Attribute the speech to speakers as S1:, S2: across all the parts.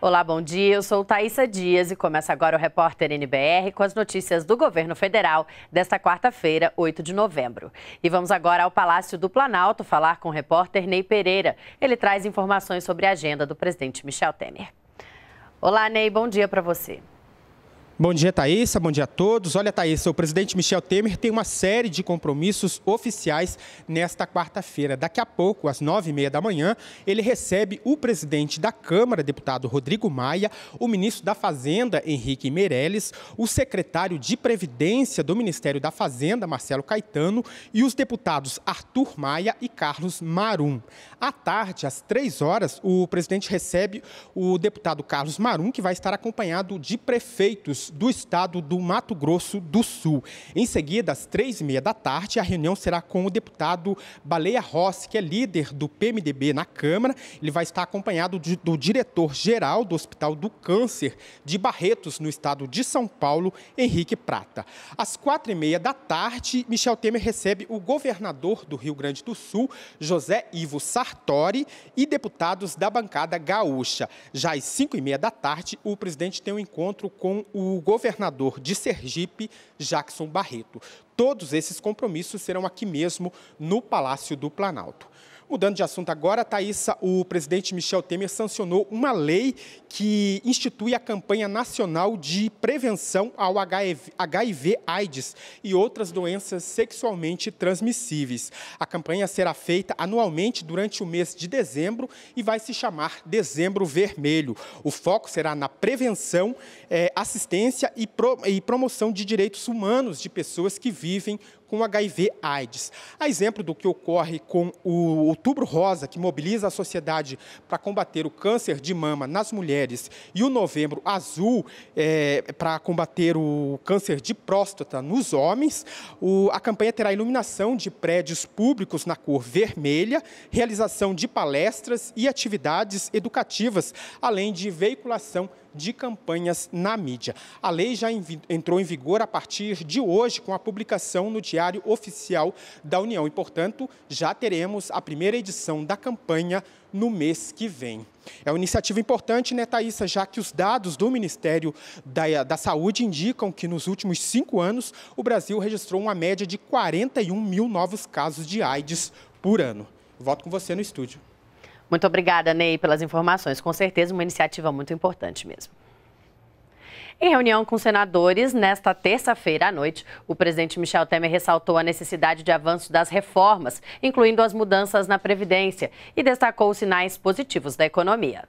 S1: Olá, bom dia. Eu sou Thaisa Dias e começa agora o repórter NBR com as notícias do governo federal desta quarta-feira, 8 de novembro. E vamos agora ao Palácio do Planalto falar com o repórter Ney Pereira. Ele traz informações sobre a agenda do presidente Michel Temer. Olá, Ney, bom dia para você.
S2: Bom dia, Thaisa. Bom dia a todos. Olha, Thaisa, o presidente Michel Temer tem uma série de compromissos oficiais nesta quarta-feira. Daqui a pouco, às nove e meia da manhã, ele recebe o presidente da Câmara, deputado Rodrigo Maia, o ministro da Fazenda, Henrique Meirelles, o secretário de Previdência do Ministério da Fazenda, Marcelo Caetano, e os deputados Arthur Maia e Carlos Marum. À tarde, às três horas, o presidente recebe o deputado Carlos Marum, que vai estar acompanhado de prefeitos do Estado do Mato Grosso do Sul. Em seguida, às três e meia da tarde, a reunião será com o deputado Baleia Rossi, que é líder do PMDB na Câmara. Ele vai estar acompanhado do diretor-geral do Hospital do Câncer de Barretos, no estado de São Paulo, Henrique Prata. Às quatro e meia da tarde, Michel Temer recebe o governador do Rio Grande do Sul, José Ivo Sartori, e deputados da bancada gaúcha. Já às cinco e meia da tarde, o presidente tem um encontro com o o governador de Sergipe, Jackson Barreto. Todos esses compromissos serão aqui mesmo no Palácio do Planalto. Mudando de assunto agora, Thaisa, o presidente Michel Temer sancionou uma lei que institui a campanha nacional de prevenção ao HIV, AIDS e outras doenças sexualmente transmissíveis. A campanha será feita anualmente durante o mês de dezembro e vai se chamar Dezembro Vermelho. O foco será na prevenção, eh, assistência e, promoção de direitos humanos de pessoas que vivem com HIV-AIDS. A exemplo do que ocorre com o Outubro Rosa, que mobiliza a sociedade para combater o câncer de mama nas mulheres, e o Novembro Azul, é, para combater o câncer de próstata nos homens, o, a campanha terá iluminação de prédios públicos na cor vermelha, realização de palestras e atividades educativas, além de veiculação de campanhas na mídia. A lei já entrou em vigor a partir de hoje, com a publicação no Diário Oficial da União. E, portanto, já teremos a primeira edição da campanha no mês que vem. É uma iniciativa importante, né, Thaisa, já que os dados do Ministério da, da Saúde indicam que nos últimos cinco anos o Brasil registrou uma média de 41 mil novos casos de AIDS por ano. Volto com você no estúdio.
S1: Muito obrigada, Ney, pelas informações. Com certeza, uma iniciativa muito importante mesmo. Em reunião com senadores, nesta terça-feira à noite, o presidente Michel Temer ressaltou a necessidade de avanço das reformas, incluindo as mudanças na Previdência, e destacou os sinais positivos da economia.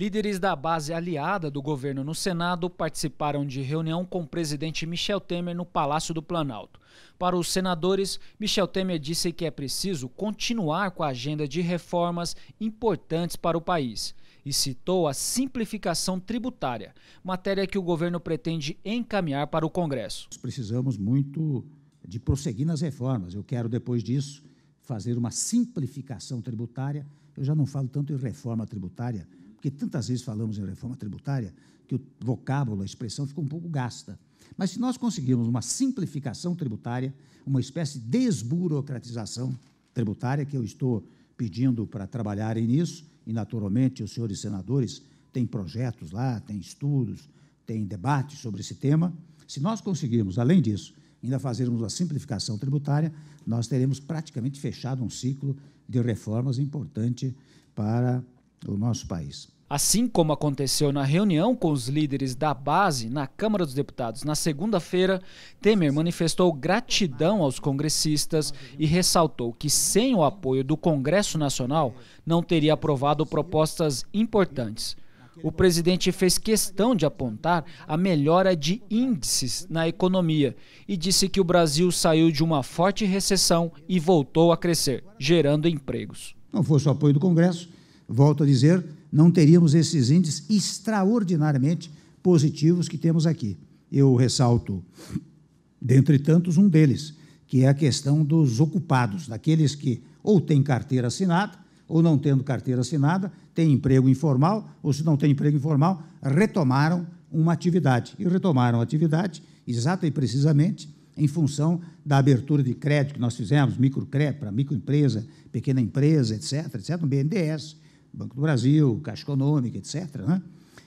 S3: Líderes da base aliada do governo no Senado participaram de reunião com o presidente Michel Temer no Palácio do Planalto. Para os senadores, Michel Temer disse que é preciso continuar com a agenda de reformas importantes para o país e citou a simplificação tributária, matéria que o governo pretende encaminhar para o Congresso.
S4: Precisamos muito de prosseguir nas reformas. Eu quero, depois disso, fazer uma simplificação tributária. Eu já não falo tanto em reforma tributária porque tantas vezes falamos em reforma tributária que o vocábulo, a expressão ficou um pouco gasta. Mas se nós conseguirmos uma simplificação tributária, uma espécie de desburocratização tributária, que eu estou pedindo para trabalharem nisso, e naturalmente os senhores senadores têm projetos lá, têm estudos, têm debates sobre esse tema. Se nós conseguirmos, além disso, ainda fazermos uma simplificação tributária, nós teremos praticamente fechado um ciclo de reformas importante para nosso país.
S3: Assim como aconteceu na reunião com os líderes da base na Câmara dos Deputados na segunda-feira, Temer manifestou gratidão aos congressistas e ressaltou que, sem o apoio do Congresso Nacional, não teria aprovado propostas importantes. O presidente fez questão de apontar a melhora de índices na economia e disse que o Brasil saiu de uma forte recessão e voltou a crescer, gerando empregos.
S4: Não fosse o apoio do Congresso, volto a dizer, não teríamos esses índices extraordinariamente positivos que temos aqui. Eu ressalto, dentre tantos, um deles, que é a questão dos ocupados, daqueles que ou têm carteira assinada, ou não tendo carteira assinada, têm emprego informal, ou se não têm emprego informal, retomaram uma atividade. E retomaram a atividade exata e precisamente em função da abertura de crédito que nós fizemos, microcrédito para microempresa, pequena empresa, etc., etc., no BNDES, Banco do Brasil, Caixa Econômica, etc. Né?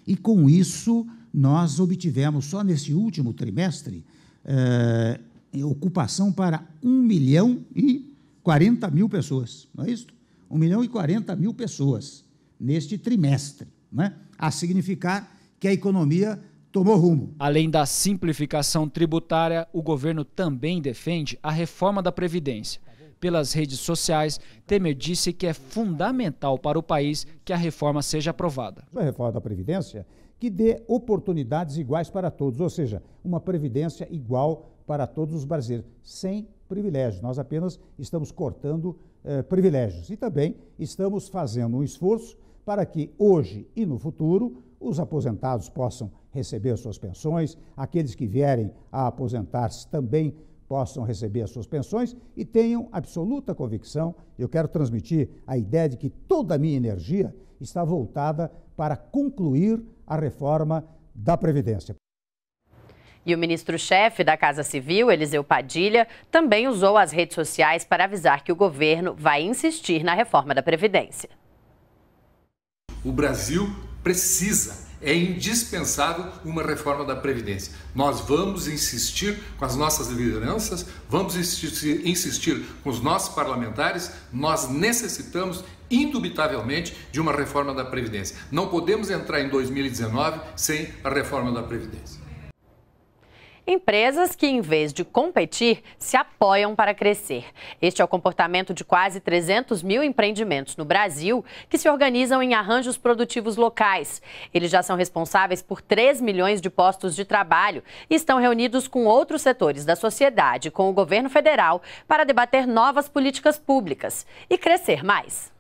S4: E com isso, nós obtivemos, só nesse último trimestre, eh, ocupação para 1 milhão e 40 mil pessoas, não é isso? 1 milhão e 40 mil pessoas neste trimestre, né? a significar que a economia tomou rumo.
S3: Além da simplificação tributária, o governo também defende a reforma da Previdência pelas redes sociais, Temer disse que é fundamental para o país que a reforma seja aprovada.
S4: A reforma da Previdência que dê oportunidades iguais para todos, ou seja, uma Previdência igual para todos os brasileiros, sem privilégios. Nós apenas estamos cortando eh, privilégios e também estamos fazendo um esforço para que hoje e no futuro os aposentados possam receber suas pensões, aqueles que vierem a aposentar-se também possam receber as suas pensões e tenham absoluta convicção. Eu quero transmitir a ideia de que toda a minha energia está voltada para concluir a reforma da Previdência.
S1: E o ministro-chefe da Casa Civil, Eliseu Padilha, também usou as redes sociais para avisar que o governo vai insistir na reforma da Previdência.
S3: O Brasil precisa é indispensável uma reforma da Previdência. Nós vamos insistir com as nossas lideranças, vamos insistir, insistir com os nossos parlamentares, nós necessitamos indubitavelmente de uma reforma da Previdência. Não podemos entrar em 2019 sem a reforma da Previdência.
S1: Empresas que, em vez de competir, se apoiam para crescer. Este é o comportamento de quase 300 mil empreendimentos no Brasil que se organizam em arranjos produtivos locais. Eles já são responsáveis por 3 milhões de postos de trabalho e estão reunidos com outros setores da sociedade, com o governo federal, para debater novas políticas públicas e crescer mais.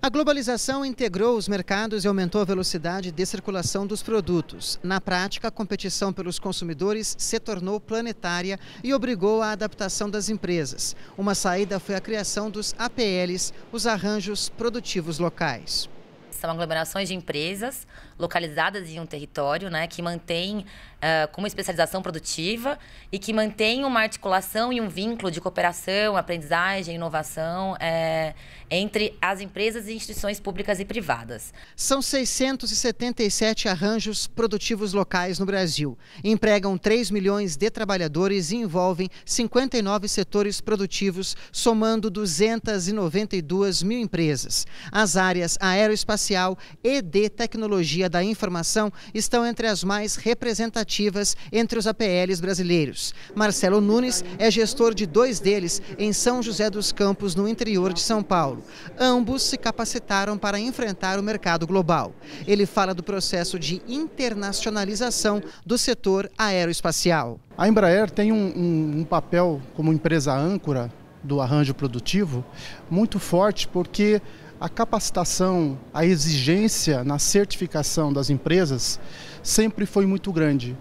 S5: A globalização integrou os mercados e aumentou a velocidade de circulação dos produtos. Na prática, a competição pelos consumidores se tornou planetária e obrigou à adaptação das empresas. Uma saída foi a criação dos APLs, os arranjos produtivos locais.
S1: São aglomerações de empresas localizadas em um território, né, que mantém uh, ah, como especialização produtiva e que mantém uma articulação e um vínculo de cooperação, aprendizagem, inovação é, entre as empresas e instituições públicas e privadas. São 677
S5: arranjos produtivos locais no Brasil. Empregam 3 milhões de trabalhadores e envolvem 59 setores produtivos, somando 292 mil empresas. As áreas aeroespacial e de tecnologia da informação estão entre as mais representativas entre os APLs brasileiros. Marcelo Nunes é gestor de dois deles em São José dos Campos, no interior de São Paulo. Ambos se capacitaram para enfrentar o mercado global. Ele fala do processo de internacionalização do setor aeroespacial.
S2: A Embraer tem um, um, um papel como empresa âncora do arranjo produtivo muito forte porque a capacitação, a exigência na certificação das empresas sempre foi muito grande.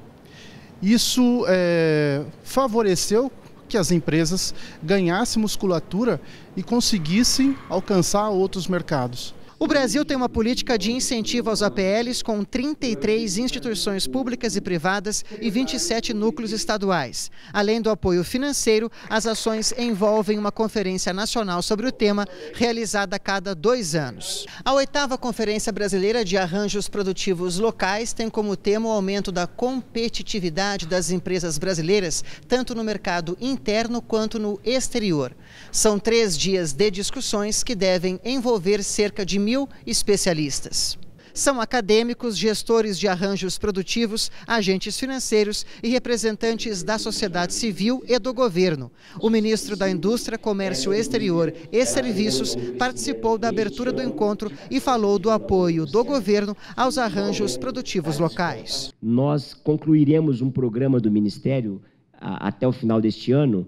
S2: Isso é, favoreceu que as empresas ganhassem musculatura e conseguissem alcançar outros mercados.
S5: O Brasil tem uma política de incentivo aos APLs com 33 instituições públicas e privadas e 27 núcleos estaduais. Além do apoio financeiro, as ações envolvem uma conferência nacional sobre o tema, realizada a cada dois anos. A oitava Conferência Brasileira de Arranjos Produtivos Locais tem como tema o aumento da competitividade das empresas brasileiras, tanto no mercado interno quanto no exterior. São três dias de discussões que devem envolver cerca de mil mil especialistas. São acadêmicos, gestores de arranjos produtivos, agentes financeiros e representantes da sociedade civil e do governo. O ministro da Indústria, Comércio Exterior e Serviços participou da abertura do encontro e falou do apoio do governo aos arranjos produtivos
S3: locais. Nós concluiremos um programa do Ministério até o final deste ano,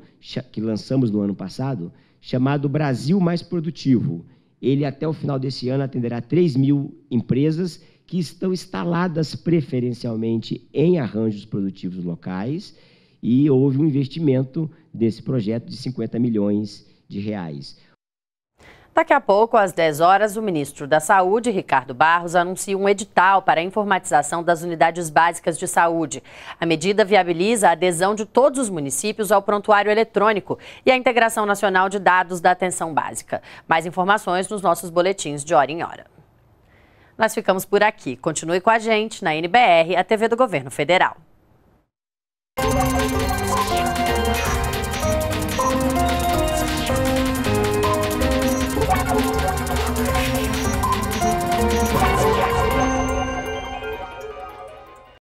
S3: que lançamos no ano passado, chamado Brasil Mais Produtivo ele até o final desse ano atenderá 3 mil empresas que estão instaladas preferencialmente em arranjos produtivos locais e houve um investimento desse projeto de 50 milhões de reais.
S1: Daqui a pouco, às 10 horas, o ministro da Saúde, Ricardo Barros, anuncia um edital para a informatização das unidades básicas de saúde. A medida viabiliza a adesão de todos os municípios ao prontuário eletrônico e a integração nacional de dados da atenção básica. Mais informações nos nossos boletins de hora em hora. Nós ficamos por aqui. Continue com a gente na NBR, a TV do Governo Federal.